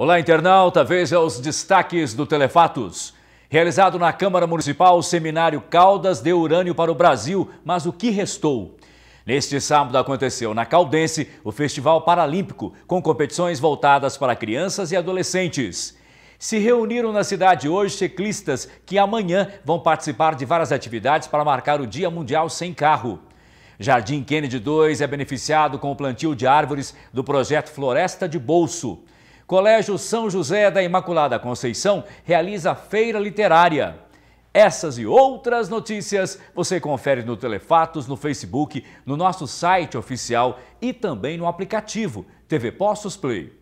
Olá, internauta. Veja os destaques do Telefatos. Realizado na Câmara Municipal, o seminário Caldas de Urânio para o Brasil, mas o que restou? Neste sábado aconteceu na Caldense o Festival Paralímpico, com competições voltadas para crianças e adolescentes. Se reuniram na cidade hoje ciclistas que amanhã vão participar de várias atividades para marcar o Dia Mundial Sem Carro. Jardim Kennedy 2 é beneficiado com o plantio de árvores do projeto Floresta de Bolso. Colégio São José da Imaculada Conceição realiza feira literária. Essas e outras notícias você confere no Telefatos, no Facebook, no nosso site oficial e também no aplicativo TV Postos Play.